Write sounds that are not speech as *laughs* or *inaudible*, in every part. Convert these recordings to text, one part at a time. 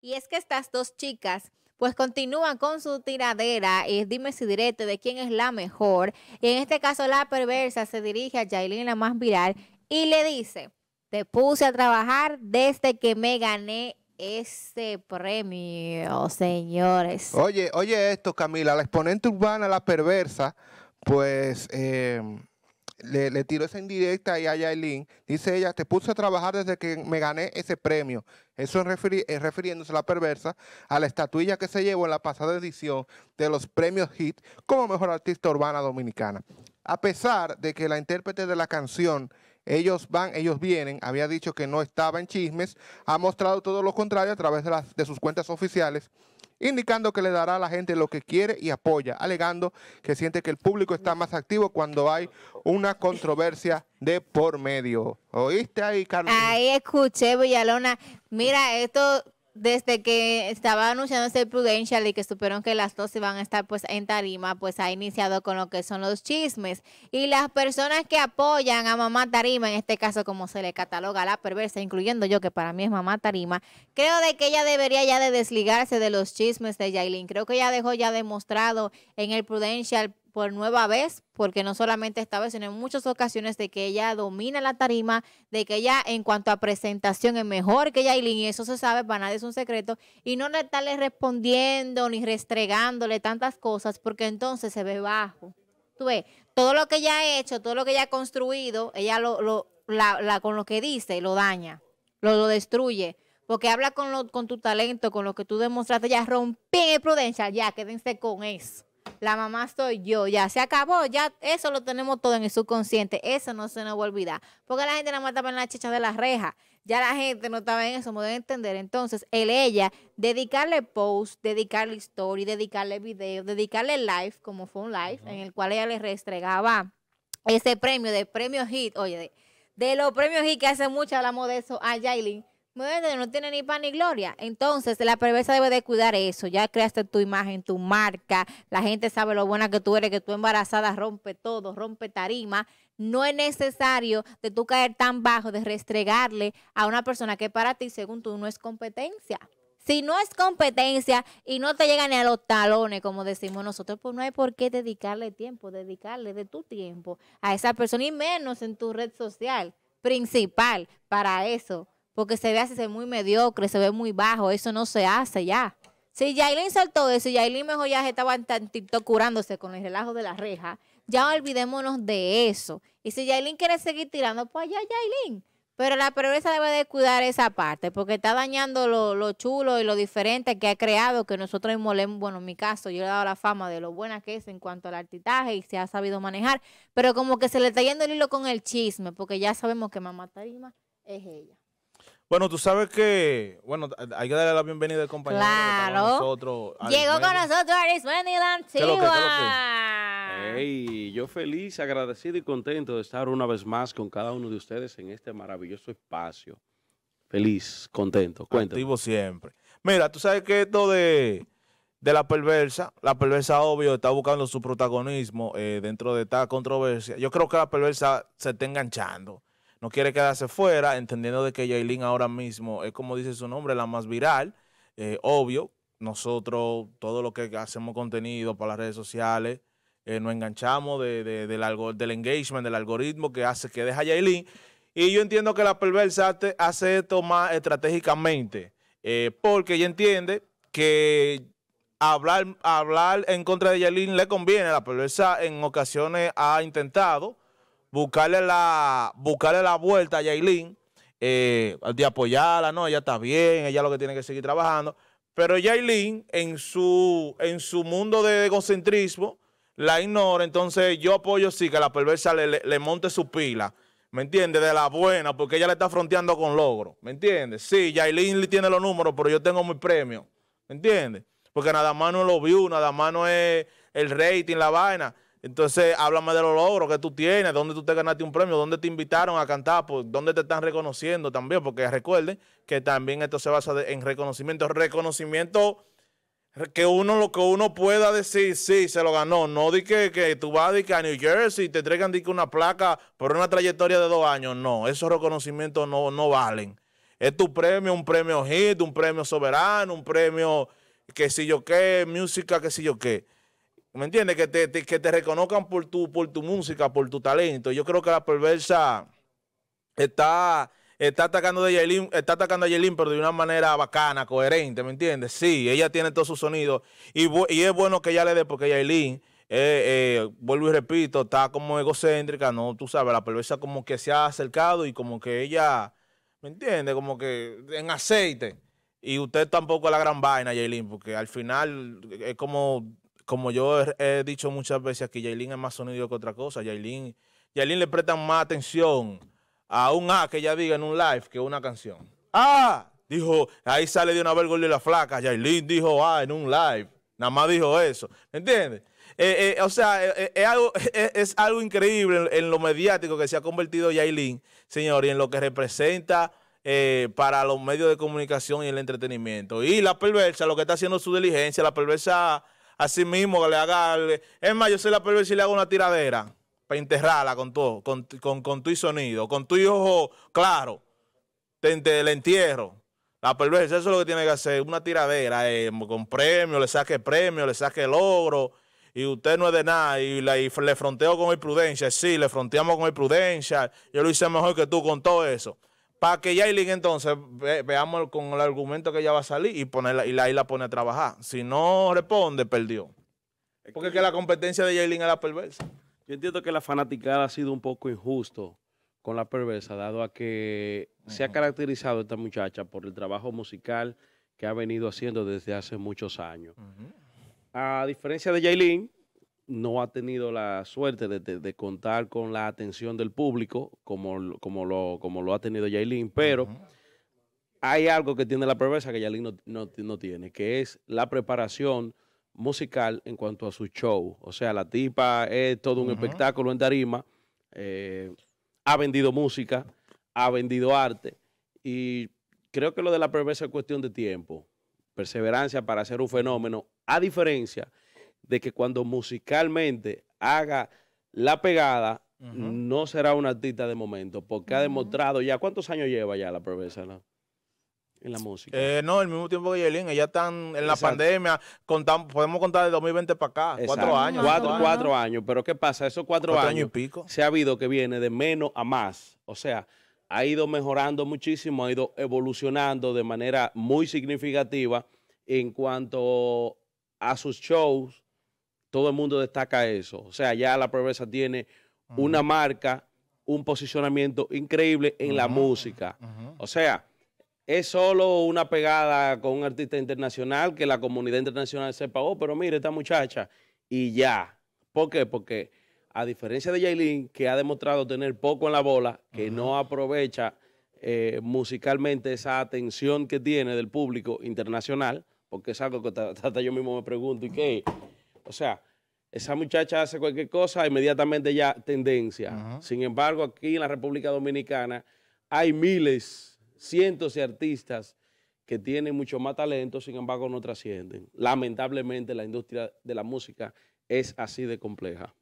Y es que estas dos chicas pues continúan con su tiradera y eh, dime si directo de quién es la mejor. Y en este caso la perversa se dirige a Yailin, la más viral, y le dice, te puse a trabajar desde que me gané ese premio, señores. Oye, oye esto, Camila, la exponente urbana, la perversa, pues... Em, le, le tiró esa indirecta ahí a Yailin. Dice ella, te puse a trabajar desde que me gané ese premio. Eso es, refiriéndose a la perversa a la estatuilla que se llevó en la pasada edición de los premios HIT como mejor artista urbana dominicana. A pesar de que la intérprete de la canción ellos van, ellos vienen, había dicho que no estaba en chismes, ha mostrado todo lo contrario a través de sus cuentas oficiales indicando que le dará a la gente lo que quiere y apoya, alegando que siente que el público está más activo cuando hay una controversia de por medio. ¿Oíste ahí, Carlos? Ahí escuché, Villalona. Mira, esto desde que estaba anunciándose el Prudential y que supieron que las dos iban a estar pues en Tarima, pues ha iniciado con lo que son los chismes. Y las personas que apoyan a Mamá Tarima, en este caso como se le cataloga a la perversa, incluyendo yo que para mí es Mamá Tarima, creo de que ella debería ya de desligarse de los chismes de Yailin. Creo que ya dejó ya demostrado en el Prudential por nueva vez, porque no solamente esta vez, sino en muchas ocasiones de que ella domina la tarima, de que ella en cuanto a presentación es mejor que Yailin, y eso se sabe, para nadie es un secreto, y no le estarle respondiendo ni restregándole tantas cosas, porque entonces se ve bajo. Tú ves, todo lo que ella ha hecho, todo lo que ella ha construido, ella lo, lo con lo que dice, lo daña, lo, destruye porque habla con, lo, con tu talento, con lo que tú demostraste, ya rompí en prudencia, ya quédense con eso. La mamá soy yo, ya se acabó, ya eso lo tenemos todo en el subconsciente, eso no se nos va a olvidar. Porque la gente no más estaba en la chicha de las rejas, ya la gente no estaba en eso, me deben entender. Entonces, él, ella, dedicarle post, dedicarle story, dedicarle video, dedicarle live, como fue un live, en el cual ella le restregaba ese premio de premio hit, oye, de, los premios hit que hace mucho hablamos de eso a Yailin no tiene ni pan ni gloria. Entonces, la perversa debe de cuidar eso. Ya creaste tu imagen, tu marca. La gente sabe lo buena que tú eres, que tú embarazada rompe todo, rompe tarima. No es necesario de tú caer tan bajo, de restregarle a una persona que para ti, según tú, no es competencia. Si no es competencia y no te llega ni a los talones, como decimos nosotros, pues no hay por qué dedicarle tiempo, dedicarle de tu tiempo a esa persona y menos en tu red social principal para eso porque se ve así, se muy mediocre, se ve muy bajo, eso no se hace ya. Si Yailin saltó eso, Yailin mejor ya estaba en TikTok curándose con el relajo de la reja, ya olvidémonos de eso. Y si Yailin quiere seguir tirando, pues allá Yailin. Pero la perversa debe de cuidar esa parte, porque está dañando lo, lo, chulo y lo diferente que ha creado, que nosotros molemos, bueno, en mi caso, yo le he dado la fama de lo buena que es en cuanto al artitaje y se ha sabido manejar, pero como que se le está yendo el hilo con el chisme, porque ya sabemos que mamá Tarima es ella. Bueno, tú sabes que, bueno, hay que darle la bienvenida al compañero. Claro. Con nosotros, Llegó con nosotros Arismendi la Antigua. Hey, yo feliz, agradecido y contento de estar una vez más con cada uno de ustedes en este maravilloso espacio. Feliz, contento, cuéntame. Activo siempre. Mira, tú sabes que esto de, de la perversa, la perversa obvio está buscando su protagonismo eh, dentro de esta controversia. Yo creo que la perversa se está enganchando no quiere quedarse fuera, entendiendo de que Yailin ahora mismo es como dice su nombre, la más viral, eh, obvio, nosotros todo lo que hacemos contenido para las redes sociales, eh, nos enganchamos del, del engagement, del algoritmo que hace que deja Yailin. Y yo entiendo que la perversa hace esto más estratégicamente, eh, porque ella entiende que hablar, hablar en contra de Yailin le conviene. La perversa en ocasiones ha intentado buscarle la, buscarle la vuelta a Yailin, eh, de apoyarla, ¿no? Ella está bien, ella lo que tiene que seguir trabajando. Pero Yailin, en su, en su mundo de egocentrismo, la ignora. Entonces, yo apoyo sí que la perversa le, monte su pila. ¿Me entiendes? De la buena, porque ella le está fronteando con logro. ¿Me entiendes? Sí, le tiene los números, pero yo tengo mi premio. ¿Me entiendes? Porque nada más no lo vio, nada más no es el rating, la vaina. Entonces, háblame de los logros que tú tienes, dónde tú te ganaste un premio, dónde te invitaron a cantar, pues, dónde te están reconociendo también, porque recuerden que también esto se basa en reconocimiento, reconocimiento que uno lo que uno pueda decir, sí, se lo ganó. No di que, tú vas que a New Jersey y te traigan una placa por una trayectoria de dos años. No, esos reconocimientos no, valen. Es tu premio, un premio hit, un premio soberano, un premio que si yo qué, música que si yo qué. ¿Me entiendes? Que te, que te reconozcan por tu, por tu música, por tu talento. Yo creo que la perversa está, está atacando de está atacando a Yailin, pero de una manera bacana, coherente, ¿me entiendes? Sí, ella tiene todos sus sonidos. Y, y es bueno que ella le dé, porque Yailin, eh, eh, vuelvo y repito, está como egocéntrica, ¿no? Tú sabes, la perversa como que se ha acercado y como que ella, ¿me entiendes? Como que en aceite. Y usted tampoco es la gran vaina, Yailin, porque al final es como como yo he, dicho muchas veces que Yailin es más sonido que otra cosa. Yailin, le prestan más atención a un A que ella diga en un live que una canción. ¡Ah! Dijo, ahí sale de una vergüenza la flaca. Yailin dijo A ah, en un live. Nada más dijo eso. ¿Entiendes? Eh, eh, o sea, eh, *laughs* es algo increíble en, lo mediático que se ha convertido Yailin, señor, y en lo que representa para los medios de comunicación y el entretenimiento. Y la perversa, lo que está haciendo su diligencia, la perversa así mismo, que le haga. Es más, yo soy la perversa y le hago una tiradera para enterrarla con todo, con, tu sonido, con tu ojo claro. Te, le entierro. La perversa, eso es lo que tiene que hacer, una tiradera, eh, con premio, le saque premio, le saque logro, y usted no es de nada, y, le fronteo con el prudencia, sí, le fronteamos con el prudencia, yo lo hice mejor que tú con todo eso. Para que Jailin entonces veamos con el argumento que ella va a salir y, ponerla, y la, la pone a trabajar. Si no responde, perdió. Porque es que la competencia de es la perversa. Yo entiendo que la fanaticada ha sido un poco injusto con la perversa, dado a que se ha caracterizado esta muchacha por el trabajo musical que ha venido haciendo desde hace muchos años. A diferencia de Jailin no ha tenido la suerte de, contar con la atención del público como, como, lo, ha tenido Yailin, pero hay algo que tiene la perversa que Yailin no, tiene, que es la preparación musical en cuanto a su show. O sea, la tipa es todo un espectáculo en tarima, eh, ha vendido música, ha vendido arte y creo que lo de la perversa es cuestión de tiempo, perseverancia para hacer un fenómeno, a diferencia de que cuando musicalmente haga la pegada, no será un artista de momento, porque ha demostrado ya, ¿cuántos años lleva ya la profesora? En la música. Eh, no, el mismo tiempo que Yelin, ella están en la pandemia, podemos contar de 2020 para acá, cuatro años. Cuatro, años. pero ¿qué pasa? Esos cuatro, años, y pico. se ha habido que viene de menos a más, o sea, ha ido mejorando muchísimo, ha ido evolucionando de manera muy significativa en cuanto a sus shows, todo el mundo destaca eso. O sea, ya la Perversa tiene una marca, un posicionamiento increíble en la música. O sea, es solo una pegada con un artista internacional que la comunidad internacional sepa, oh, pero mire, esta muchacha, y ya. ¿Por qué? Porque a diferencia de Jailin, que ha demostrado tener poco en la bola, que no aprovecha eh, musicalmente esa atención que tiene del público internacional, porque es algo que hasta yo mismo me pregunto, ¿y qué? O sea, esa muchacha hace cualquier cosa, inmediatamente ya tendencia. Sin embargo, aquí en la República Dominicana hay miles, cientos de artistas que tienen mucho más talento, sin embargo no trascienden. Lamentablemente la industria de la música es así de compleja.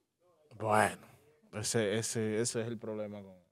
Bueno, ese, ese, ese es el problema con